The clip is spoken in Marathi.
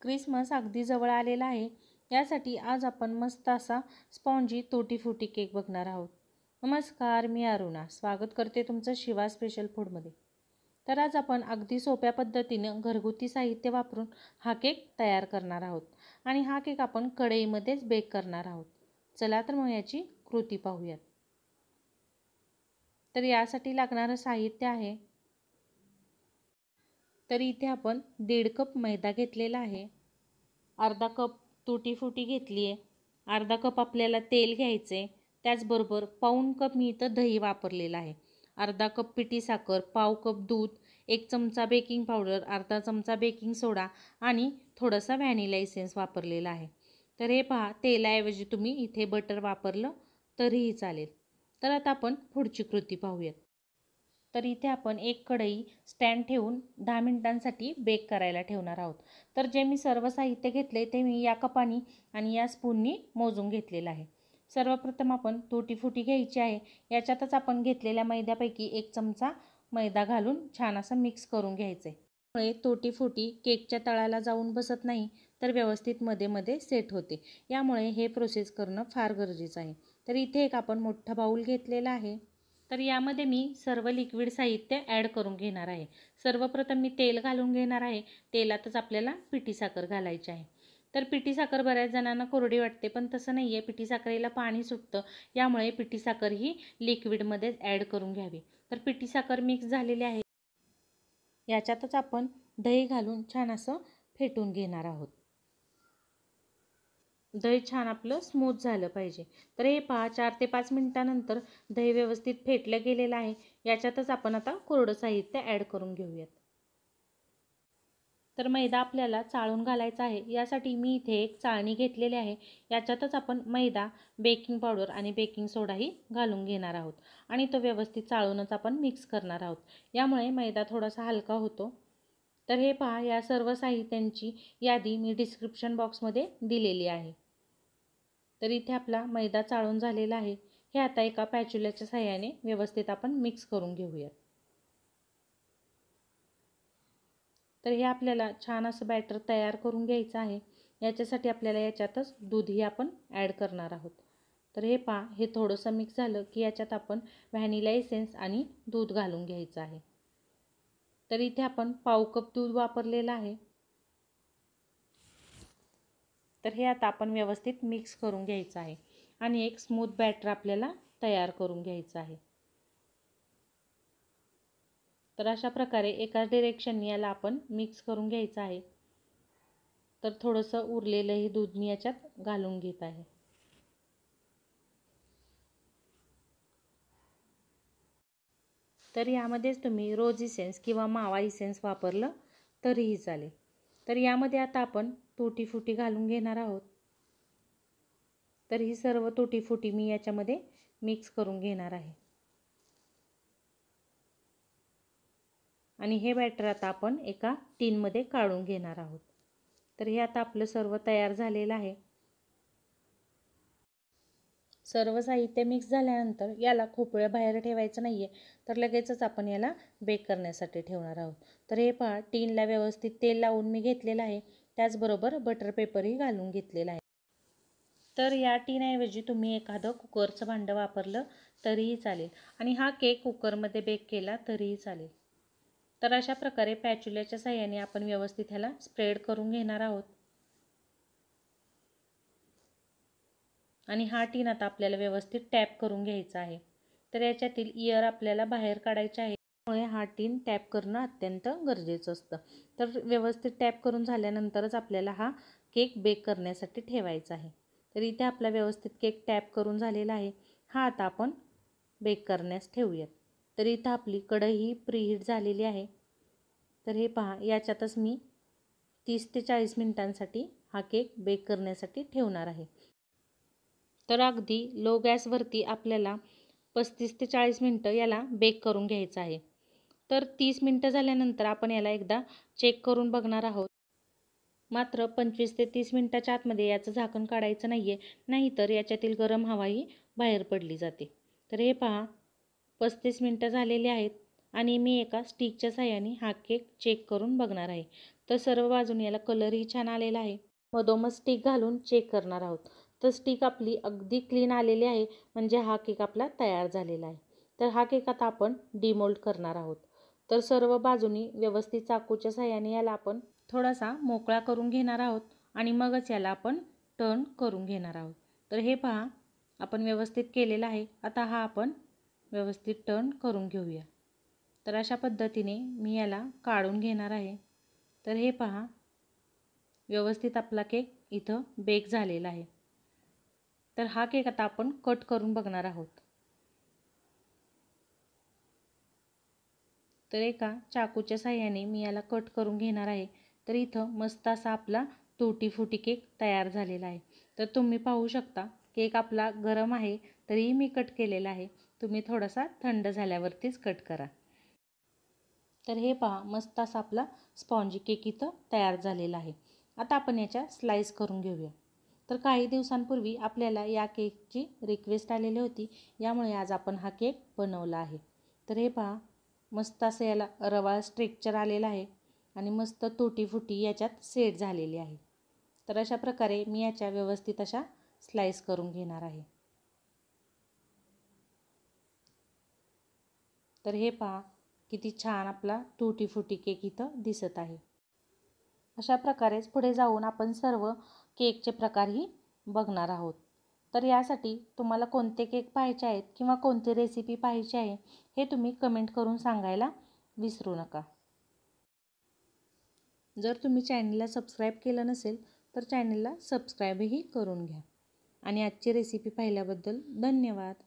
क्रिसमस अगदी जवळ आलेला आहे यासाठी आज आपण मस्त असा स्पॉन्जी तोटीफोटी केक बघणार आहोत नमस्कार मी अरुणा स्वागत करते तुमचं शिवा स्पेशल फूडमध्ये तर आज आपण अगदी सोप्या पद्धतीनं घरगुती साहित्य वापरून हा केक तयार करणार आहोत आणि हा केक आपण कढईमध्येच बेक करणार आहोत चला तर मग याची कृती पाहूयात तर यासाठी लागणारं साहित्य आहे तर इथे आपण दीड कप मैदा घेतलेला आहे अर्धा कप तुटी फुटी घेतली आहे अर्धा कप आपल्याला तेल घ्यायचं आहे त्याचबरोबर पाऊन कप मी इथं दही वापरलेलं आहे अर्धा कप पिठी साखर पाव कप दूध एक चमचा बेकिंग पावडर अर्धा चमचा बेकिंग सोडा आणि थोडासा व्हॅनिला इसेन्स वापरलेला आहे तर हे पहा तेलाऐवजी तुम्ही इथे बटर वापरलं तरीही चालेल तर आता आपण पुढची कृती पाहूयात तर इथे आपण एक कढई स्टँड ठेवून दहा मिनिटांसाठी बेक करायला ठेवणार आहोत तर जे मी सर्व साहित्य घेतले ते मी या कपानी आणि या स्पूननी मोजून घेतलेलं आहे सर्वप्रथम आपण तोटीफुटी घ्यायची आहे याच्यातच आपण घेतलेल्या मैद्यापैकी एक चमचा मैदा घालून छान असं मिक्स करून घ्यायचं आहे त्यामुळे तोटीफुटी केकच्या तळाला जाऊन बसत नाही तर व्यवस्थित मध्ये मध्ये सेट होते यामुळे हे प्रोसेस करणं फार गरजेचं आहे तर इथे एक आपण मोठा बाऊल घेतलेला आहे तर यामध्ये मी सर्व लिक्विड साहित्य ॲड करून घेणार आहे सर्वप्रथम मी तेल घालून घेणार आहे तेलातच आपल्याला पिठी साखर घालायची आहे तर पिठी साखर बऱ्याच जणांना कोरडी वाटते पण तसं नाही आहे पिठी साखरेला पाणी सुटतं यामुळे पिठी साखर ही लिक्विडमध्ये ॲड करून घ्यावी तर पिठी साखर मिक्स झालेली आहे याच्यातच आपण दही घालून छान असं फेटून घेणार आहोत दही छान आपलं स्मूथ झालं पाहिजे तर हे पहा चार ते पाच मिनटानंतर दही व्यवस्थित फेटलं गेलेलं आहे याच्यातच आपण आता कोरडं साहित्य ॲड करून घेऊयात तर मैदा आपल्याला चाळून घालायचा आहे यासाठी मी इथे एक चाळणी घेतलेली आहे याच्यातच आपण मैदा बेकिंग पावडर आणि बेकिंग सोडाही घालून घेणार आहोत आणि तो व्यवस्थित चाळूनच आपण मिक्स करणार आहोत यामुळे मैदा थोडासा हलका होतो तर हे पहा या सर्व साहित्यांची यादी मी डिस्क्रिप्शन बॉक्समध्ये दिलेली आहे तर इथे आपला मैदा चाळून झालेला आहे हे आता एका पॅच्युल्याच्या सहाय्याने व्यवस्थित आपण मिक्स करून घेऊयात तर हे आपल्याला छान असं बॅटर तयार करून घ्यायचं आहे याच्यासाठी आपल्याला याच्यातच दूधही आपण ॲड करणार आहोत तर हे पहा हे थोडंसं मिक्स झालं की याच्यात आपण व्हॅनिला एसेन्स आणि दूध घालून घ्यायचं आहे तर इथे आपण पाव कप दूध वापरलेलं आहे तर हे आता आपण व्यवस्थित मिक्स करून घ्यायचं आहे आणि एक स्मूथ बॅटर आपल्याला तयार करून घ्यायचं आहे तर अशा प्रकारे एकाच डिरेक्शनने याला आपण मिक्स करून घ्यायचं आहे तर थोडंसं उरलेलं हे दूध मी याच्यात घालून घेत आहे तर यामध्येच तुम्ही रोज इसेन्स किंवा मावा इसेन्स वापरलं तरीही चालेल तर यामध्ये आता आपण तुटीफुटी घालून घेणार आहोत तर ही सर्व तुटीफुटी मी याच्यामध्ये मिक्स करून घेणार आहे आणि हे बॅटर आता आपण एका टीनमध्ये काढून घेणार आहोत तर हे आता आपलं सर्व तयार झालेलं आहे सर्व साहित्य मिक्स झाल्यानंतर याला खूप वेळ बाहेर ठेवायचं नाही आहे तर लगेचच आपण याला बेक करण्यासाठी ठेवणार आहोत तर हे पहा टीनला व्यवस्थित तेल लावून मी घेतलेलं आहे त्याचबरोबर बटर पेपरही घालून घेतलेला आहे तर या टीनऐवजी तुम्ही एखादं कुकरचं भांडं वापरलं तरीही चालेल आणि हा केक कुकरमध्ये बेक केला तरीही चालेल तर अशा प्रकारे पॅच्युल्याच्या साह्याने आपण व्यवस्थित ह्याला स्प्रेड करून घेणार आहोत आणि हा टीन आता आपल्याला व्यवस्थित टॅप करून घ्यायचा आहे तर याच्यातील इयर आपल्याला बाहेर काढायचे आहे त्यामुळे हा टीन टॅप करणं अत्यंत गरजेचं असतं तर व्यवस्थित टॅप करून झाल्यानंतरच आपल्याला हा केक बेक करण्यासाठी ठेवायचा आहे तर इथे आपला व्यवस्थित केक टॅप करून झालेला आहे हा आता आपण बेक करण्यास ठेवूयात तर इथं आपली कढई प्रीहीट झालेली आहे तर हे पहा याच्यातच मी तीस ते चाळीस मिनिटांसाठी हा केक बेक करण्यासाठी ठेवणार आहे तर अगदी लो गॅसवरती आपल्याला पस्तीस ते चाळीस मिनटं याला बेक करून घ्यायचं आहे तर तीस मिनटं झाल्यानंतर आपण याला एकदा चेक करून बघणार आहोत मात्र पंचवीस ते तीस मिनटाच्या आतमध्ये याचं झाकण काढायचं नाही आहे नाहीतर याच्यातील गरम हवाही बाहेर पडली जाते तर हे पहा पस्तीस मिनटं झालेली आहेत आणि मी एका स्टिकच्या साह्याने हा केक चेक करून बघणार आहे तर सर्व बाजूने याला कलरही छान आलेला आहे मधोमध स्टिक घालून चेक करणार आहोत तर स्टिक आपली अगदी क्लीन आलेली आहे म्हणजे हा केक आपला तयार झालेला आहे तर हा केक आता आपण डिमोल्ड करणार आहोत तर सर्व बाजूनी व्यवस्थित चाकूच्या साह्याने याला आपण थोडासा मोकळा करून घेणार आहोत आणि मगच याला आपण टर्न करून घेणार आहोत तर हे पहा आपण व्यवस्थित केलेला आहे आता हा आपण व्यवस्थित टर्न करून घेऊया तर अशा पद्धतीने मी याला काढून घेणार आहे तर हे पहा व्यवस्थित आपला केक इथं बेक झालेला आहे तर हा केक आता आपण कट करून बघणार आहोत तर एका चाकूच्या साह्याने मी याला कट करून घेणार आहे तर इथं मस्त असा आपला तुटी फुटी केक तयार झालेला आहे तर तुम्ही पाहू शकता केक आपला गरम आहे तरीही मी कट केलेला आहे तुम्ही थोडासा थंड झाल्यावरतीच कट करा तर हे पहा मस्त असा आपला स्पॉन्जी केक इथं तयार झालेला आहे आता आपण याच्या स्लाईस करून घेऊया तर काही दिवसांपूर्वी आपल्याला या केकची रिक्वेस्ट आलेली होती यामुळे आज आपण हा केक बनवला आहे तर हे पहा मस्त असं याला रवा स्ट्रेक्चर आलेला आहे आणि मस्त तुटी फुटी याच्यात सेट झालेली आहे तर अशा प्रकारे मी याच्या व्यवस्थित अशा स्लाईस करून घेणार आहे तर हे पहा किती छान आपला तुटी केक इथं दिसत आहे अशा प्रकारेच पुढे जाऊन आपण सर्व केकचे प्रकारही बघणार आहोत तर यासाठी तुम्हाला कोणते केक पाहायचे आहेत किंवा कोणती रेसिपी पाहिजे आहे हे तुम्ही कमेंट करून सांगायला विसरू नका जर तुम्ही चॅनलला सबस्क्राईब केलं नसेल तर चॅनलला सबस्क्राईबही करून घ्या आणि आजची रेसिपी पाहिल्याबद्दल धन्यवाद